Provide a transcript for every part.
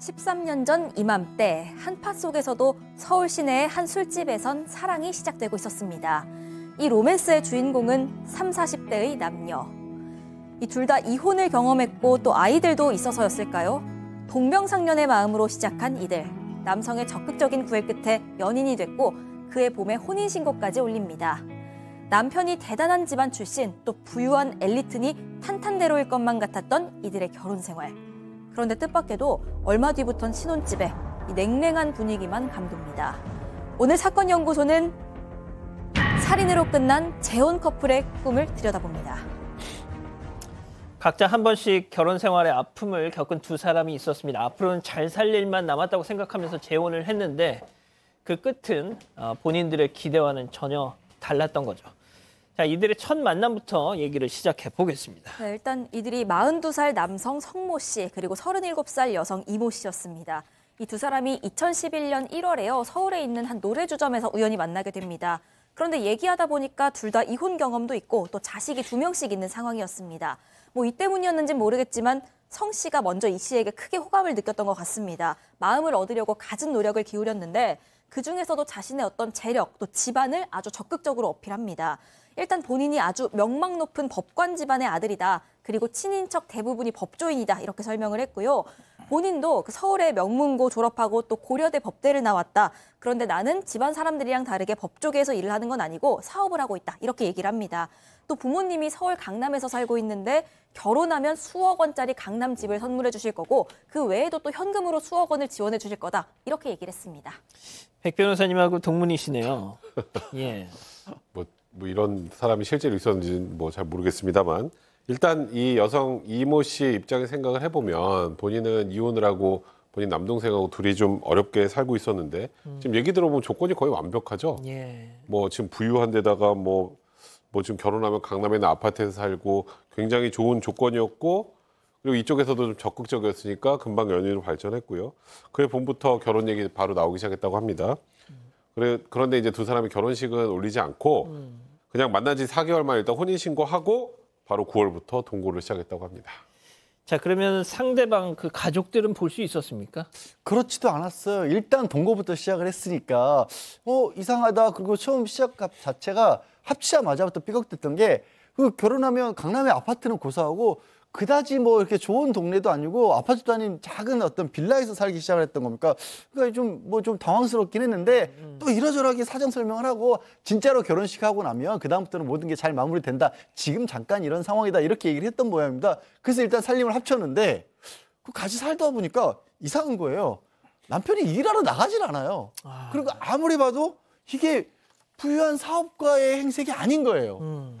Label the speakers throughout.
Speaker 1: 13년 전 이맘때 한파 속에서도 서울 시내의 한 술집에선 사랑이 시작되고 있었습니다. 이 로맨스의 주인공은 3, 40대의 남녀. 이 둘 다 이혼을 경험했고 또 아이들도 있어서였을까요? 동명상련의 마음으로 시작한 이들. 남성의 적극적인 구애 끝에 연인이 됐고 그의 봄에 혼인신고까지 올립니다. 남편이 대단한 집안 출신 또 부유한 엘리트니 탄탄대로일 것만 같았던 이들의 결혼 생활. 그런데 뜻밖에도 얼마 뒤부턴 신혼집에 이 냉랭한 분위기만 감돕니다. 오늘 사건 연구소는 살인으로 끝난 재혼 커플의 꿈을 들여다봅니다.
Speaker 2: 각자 한 번씩 결혼 생활의 아픔을 겪은 두 사람이 있었습니다. 앞으로는 잘 살 일만 남았다고 생각하면서 재혼을 했는데 그 끝은 어, 본인들의 기대와는 전혀 달랐던 거죠. 자, 이들의 첫 만남부터 얘기를 시작해 보겠습니다.
Speaker 1: 네, 일단 이들이 42살 남성 성모 씨 그리고 37살 여성 이모 씨였습니다. 이 두 사람이 2011년 1월에요. 서울에 있는 한 노래주점에서 우연히 만나게 됩니다. 그런데 얘기하다 보니까 둘 다 이혼 경험도 있고 또 자식이 두 명씩 있는 상황이었습니다. 뭐 이때문이었는지 모르겠지만 성 씨가 먼저 이 씨에게 크게 호감을 느꼈던 것 같습니다. 마음을 얻으려고 갖은 노력을 기울였는데 그중에서도 자신의 어떤 재력 또 집안을 아주 적극적으로 어필합니다. 일단 본인이 아주 명망 높은 법관 집안의 아들이다. 그리고 친인척 대부분이 법조인이다. 이렇게 설명을 했고요. 본인도 그 서울의 명문고 졸업하고 또 고려대 법대를 나왔다. 그런데 나는 집안 사람들이랑 다르게 법조계에서 일을 하는 건 아니고 사업을 하고 있다. 이렇게 얘기를 합니다. 또 부모님이 서울 강남에서 살고 있는데 결혼하면 수억 원짜리 강남 집을 선물해 주실 거고 그 외에도 또 현금으로 수억 원을 지원해 주실 거다 이렇게 얘기를 했습니다.
Speaker 2: 백 변호사님하고 동문이시네요. 예.
Speaker 3: 뭐, 뭐 이런 사람이 실제로 있었는지는 뭐잘 모르겠습니다만 일단 이 여성 이모 씨 입장에 생각을 해보면 본인은 이혼을 하고 본인 남동생하고 둘이 좀 어렵게 살고 있었는데 음. 지금 얘기 들어보면 조건이 거의 완벽하죠. 예. 뭐 지금 부유한 데다가 뭐뭐 지금 결혼하면 강남에 있는 아파트에서 살고 굉장히 좋은 조건이었고 그리고 이쪽에서도 좀 적극적이었으니까 금방 연인으로 발전했고요. 그해 봄부터 결혼 얘기 바로 나오기 시작했다고 합니다. 그래, 그런데 이제 두 사람이 결혼식은 올리지 않고 그냥 만난 지 4개월만 일단 혼인신고하고 바로 9월부터 동거를 시작했다고 합니다.
Speaker 4: 자 그러면 상대방 그 가족들은 볼 수 있었습니까? 그렇지도 않았어요. 일단 동거부터 시작을 했으니까 뭐 이상하다. 그리고 처음 시작 자체가 합치자마자부터 삐걱댔던 게 그 결혼하면 강남의 아파트는 고사하고 그다지 뭐 이렇게 좋은 동네도 아니고 아파트도 아닌 작은 어떤 빌라에서 살기 시작을 했던 겁니까? 그러니까 좀 뭐좀 뭐 당황스럽긴 했는데 음, 음. 또 이러저러하게 사정 설명을 하고 진짜로 결혼식 하고 나면 그다음부터는 모든 게 잘 마무리된다. 지금 잠깐 이런 상황이다. 이렇게 얘기를 했던 모양입니다. 그래서 일단 살림을 합쳤는데 그 같이 살다 보니까 이상한 거예요. 남편이 일하러 나가질 않아요. 아. 그리고 아무리 봐도 이게 부유한 사업가의 행색이 아닌 거예요. 음.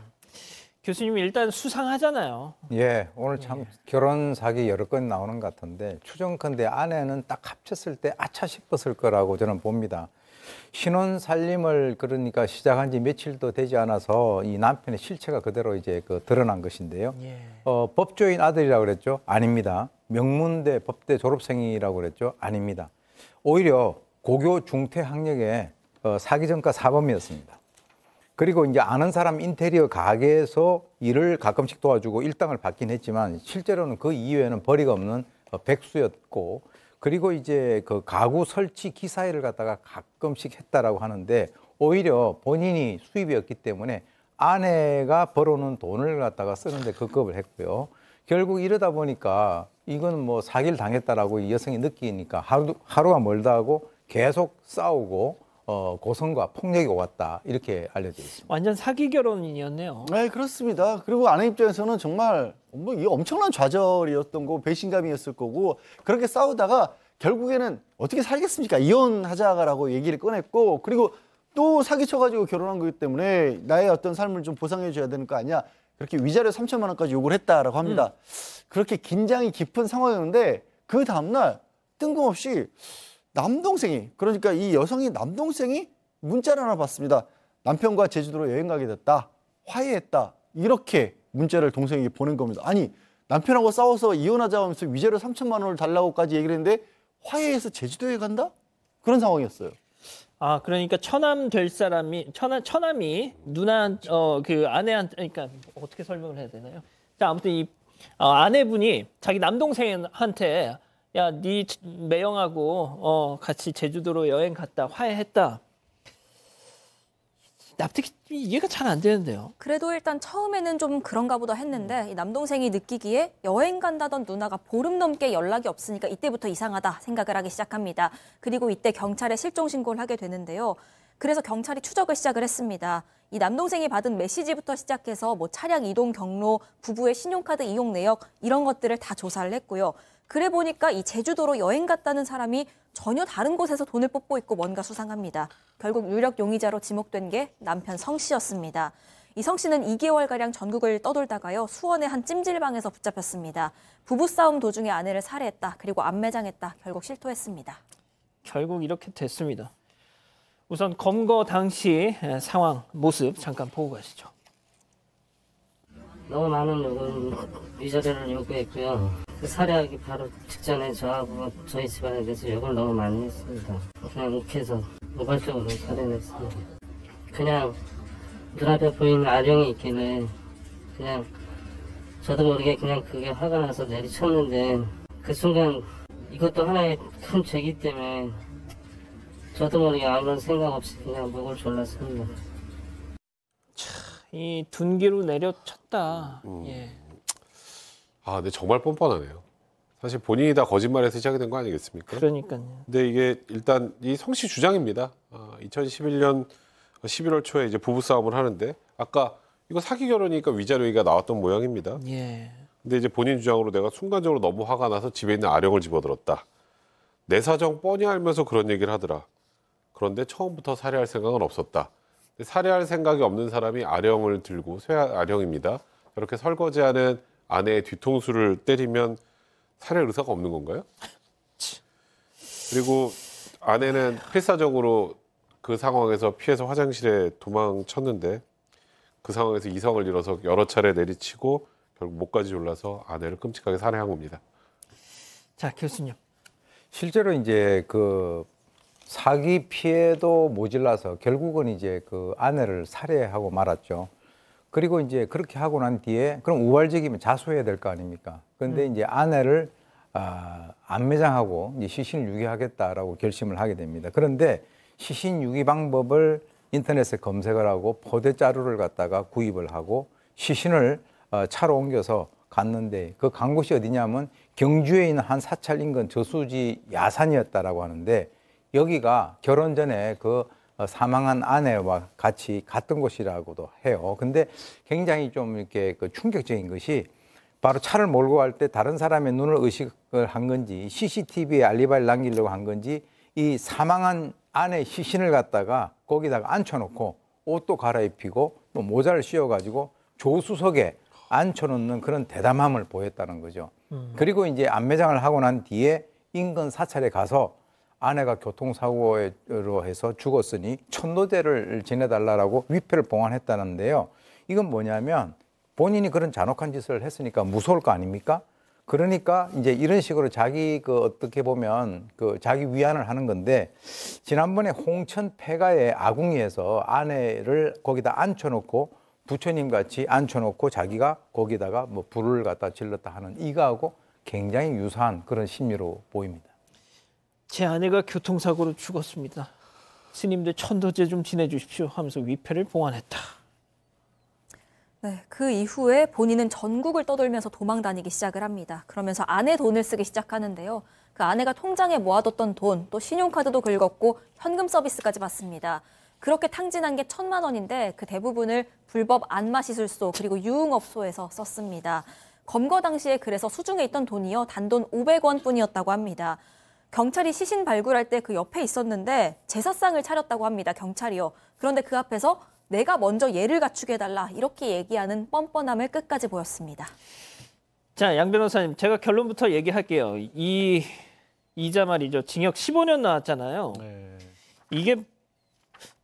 Speaker 4: 교수님 일단
Speaker 2: 수상하잖아요.
Speaker 5: 예, 오늘 참 예. 결혼 사기 여러 건 나오는 것 같은데 추정컨대 아내는 딱 합쳤을 때 아차 싶었을 거라고 저는 봅니다. 신혼 살림을 그러니까 시작한 지 며칠도 되지 않아서 이 남편의 실체가 그대로 이제 그 드러난 것인데요. 예. 어, 법조인 아들이라고 그랬죠? 아닙니다. 명문대 법대 졸업생이라고 그랬죠? 아닙니다. 오히려 고교 중퇴 학력에 어, 사기 전과 사범이었습니다. 그리고 이제 아는 사람 인테리어 가게에서 일을 가끔씩 도와주고 일당을 받긴 했지만 실제로는 그 이외에는 벌이가 없는 어, 백수였고 그리고 이제 그 가구 설치 기사일을 갖다가 가끔씩 했다라고 하는데 오히려 본인이 수입이었기 때문에 아내가 벌어놓은 돈을 갖다가 쓰는데 급급을 했고요. 결국 이러다 보니까 이건 뭐 사기를 당했다라고 이 여성이 느끼니까 하루, 하루가 멀다 하고 계속 싸우고 어, 고성과 폭력이 오갔다 이렇게 알려져 있습니다.
Speaker 4: 완전 사기 결혼이었네요. 네 그렇습니다. 그리고 아내 입장에서는 정말 뭐 엄청난 좌절이었던 거 배신감이었을 거고 그렇게 싸우다가 결국에는 어떻게 살겠습니까? 이혼하자라고 얘기를 꺼냈고 그리고 또 사기쳐가지고 결혼한 거기 때문에 나의 어떤 삶을 좀 보상해줘야 되는 거 아니야? 그렇게 위자료 3천만 원까지 요구를 했다라고 합니다. 음. 그렇게 긴장이 깊은 상황이었는데 그 다음날 뜬금없이 남동생이 그러니까 이 여성이 남동생이 문자를 하나 받습니다. 남편과 제주도로 여행 가게 됐다. 화해했다. 이렇게 문자를 동생에게 보낸 겁니다. 아니 남편하고 싸워서 이혼하자 하면서 위자료 3천만 원을 달라고까지 얘기를 했는데 화해해서 제주도에 간다? 그런 상황이었어요.
Speaker 2: 아 그러니까 처남 될 사람이 처남 처남이 누나 어 그 아내한테 그러니까 어떻게 설명을 해야 되나요? 자 아무튼 이 어, 아내분이 자기 남동생한테 야, 네 매형하고 어, 같이 제주도로 여행 갔다 화해했다. 납득이 이해가 잘 안 되는데요.
Speaker 1: 그래도 일단 처음에는 좀 그런가 보다 했는데 남동생이 느끼기에 여행 간다던 누나가 보름 넘게 연락이 없으니까 이때부터 이상하다 생각을 하기 시작합니다. 그리고 이때 경찰에 실종 신고를 하게 되는데요. 그래서 경찰이 추적을 시작을 했습니다. 이 남동생이 받은 메시지부터 시작해서 뭐 차량 이동 경로, 부부의 신용카드 이용 내역 이런 것들을 다 조사를 했고요. 그래 보니까 이 제주도로 여행 갔다는 사람이 전혀 다른 곳에서 돈을 뽑고 있고 뭔가 수상합니다. 결국 유력 용의자로 지목된 게 남편 성 씨였습니다. 이성 씨는 2개월가량 전국을 떠돌다가요. 수원의 한 찜질방에서 붙잡혔습니다. 부부싸움 도중에 아내를 살해했다. 그리고 안매장했다. 결국 실토했습니다.
Speaker 2: 결국 이렇게 됐습니다. 우선 검거 당시 상황, 모습 잠깐 보고 가시죠.
Speaker 3: 너무 많은 요금, 위자료를 요구했고요. 그 살해하기 바로 직전에 저하고 저희 집안에 대해서 욕을 너무 많이 했습니다. 그냥 욱해서 노발적으로 살해했습니다. 그냥 눈앞에 보이는 아령이 있길래 그냥 저도 모르게 그냥 그게 화가 나서 내리쳤는데 그 순간 이것도 하나의 큰 죄기 때문에 저도 모르게 아무런 생각 없이 그냥 목을
Speaker 2: 졸랐습니다. 이 둔기로 내려쳤다.
Speaker 3: 음. 예. 아, 근데 정말 뻔뻔하네요. 사실 본인이 다 거짓말에서 시작이 된 거 아니겠습니까? 그러니까요. 근데 이게 일단 이 성씨 주장입니다. 어, 2011년 11월 초에 이제 부부싸움을 하는데 아까 이거 사기 결혼이니까 위자료 얘가 나왔던 모양입니다. 예. 근데 이제 본인 주장으로 내가 순간적으로 너무 화가 나서 집에 있는 아령을 집어들었다. 내 사정 뻔히 알면서 그런 얘기를 하더라. 그런데 처음부터 살해할 생각은 없었다. 살해할 생각이 없는 사람이 아령을 들고 쇠 아령입니다. 이렇게 설거지하는 아내의 뒤통수를 때리면 살해 의사가 없는 건가요? 그리고 아내는 필사적으로 그 상황에서 피해서 화장실에 도망쳤는데 그 상황에서 이성을 잃어서 여러 차례 내리치고 결국 목까지 졸라서 아내를 끔찍하게 살해한 겁니다.
Speaker 5: 자 교수님. 실제로 이제 그 사기 피해도 모질라서 결국은 이제 그 아내를 살해하고 말았죠. 그리고 이제 그렇게 하고 난 뒤에 그럼 우발적이면 자수해야 될 거 아닙니까? 그런데 음. 이제 아내를 아, 안 매장하고 이제 시신 유기하겠다라고 결심을 하게 됩니다. 그런데 시신 유기 방법을 인터넷에 검색을 하고 포대 자루를 갖다가 구입을 하고 시신을 어, 차로 옮겨서 갔는데 그 간 곳이 어디냐면 경주에 있는 한 사찰 인근 저수지 야산이었다라고 하는데 여기가 결혼 전에 그 어, 사망한 아내와 같이 갔던 곳이라고도 해요. 근데 굉장히 좀 이렇게 그 충격적인 것이 바로 차를 몰고 갈 때 다른 사람의 눈을 의식을 한 건지 CCTV에 알리바이를 남기려고 한 건지 이 사망한 아내 시신을 갖다가 거기다가 앉혀놓고 옷도 갈아입히고 또 뭐 모자를 씌워가지고 조수석에 앉혀놓는 그런 대담함을 보였다는 거죠. 음. 그리고 이제 안매장을 하고 난 뒤에 인근 사찰에 가서 아내가 교통사고로 해서 죽었으니 천도대를 지내달라고 위패를 봉안했다는데요. 이건 뭐냐면 본인이 그런 잔혹한 짓을 했으니까 무서울 거 아닙니까? 그러니까 이제 이런 식으로 자기 그 어떻게 보면 그 자기 위안을 하는 건데 지난번에 홍천 폐가의 아궁이에서 아내를 거기다 앉혀놓고 부처님 같이 앉혀놓고 자기가 거기다가 뭐 불을 갖다 질렀다 하는 이거하고 굉장히 유사한 그런 심리로 보입니다.
Speaker 2: 제 아내가 교통사고로 죽었습니다. 스님들 천도제 좀 지내주십시오 하면서 위패를 봉환했다.
Speaker 1: 네, 그 이후에 본인은 전국을 떠돌면서 도망 다니기 시작을 합니다. 그러면서 아내 돈을 쓰기 시작하는데요. 그 아내가 통장에 모아뒀던 돈, 또 신용카드도 긁었고 현금 서비스까지 받습니다. 그렇게 탕진한 게 천만 원인데 그 대부분을 불법 안마시술소 그리고 유흥업소에서 썼습니다. 검거 당시에 그래서 수중에 있던 돈이요 단돈 500원 뿐이었다고 합니다. 경찰이 시신 발굴할 때 그 옆에 있었는데 제사상을 차렸다고 합니다. 경찰이요. 그런데 그 앞에서 내가 먼저 예를 갖추게 해달라 이렇게 얘기하는 뻔뻔함을 끝까지 보였습니다.
Speaker 2: 자, 양 변호사님, 제가 결론부터 얘기할게요. 이 이자 말이죠. 징역 15년 나왔잖아요. 네. 이게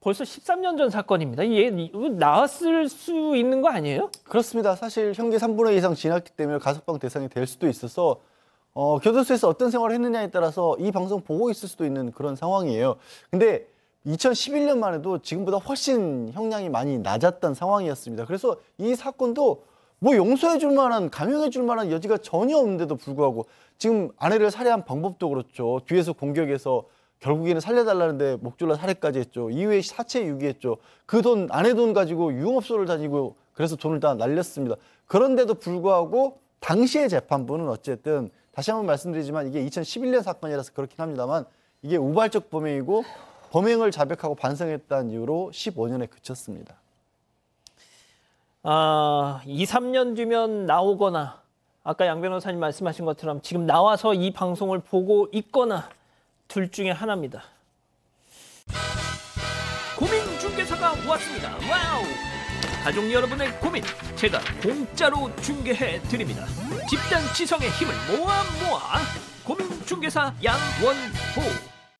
Speaker 2: 벌써 13년 전 사건입니다. 이얘 나왔을 수
Speaker 4: 있는 거 아니에요? 그렇습니다. 사실 형제 3분의 2 이상 지났기 때문에 가석방 대상이 될 수도 있어서 어, 교도소에서 어떤 생활을 했느냐에 따라서 이 방송 보고 있을 수도 있는 그런 상황이에요. 근데 2011년만 해도 지금보다 훨씬 형량이 많이 낮았던 상황이었습니다. 그래서 이 사건도 뭐 용서해 줄 만한 감형해 줄 만한 여지가 전혀 없는데도 불구하고 지금 아내를 살해한 방법도 그렇죠. 뒤에서 공격해서 결국에는 살려달라는데 목줄라 살해까지 했죠. 이후에 사체 유기했죠. 그 돈 아내 돈 가지고 유흥업소를 다니고 그래서 돈을 다 날렸습니다. 그런데도 불구하고 당시의 재판부는 어쨌든 다시 한번 말씀드리지만 이게 2011년 사건이라서 그렇긴 합니다만 이게 우발적 범행이고 범행을 자백하고 반성했다는 이유로 15년에 그쳤습니다.
Speaker 2: 아, 2, 3년 뒤면 나오거나 아까 양 변호사님 말씀하신 것처럼 지금 나와서 이 방송을 보고 있거나 둘 중에 하나입니다. 고민 중개사가 왔습니다. 와우! 가족 여러분의 고민 제가 공짜로
Speaker 1: 중개해 드립니다. 집단 지성의 힘을 모아 모아 고민 중개사 양원호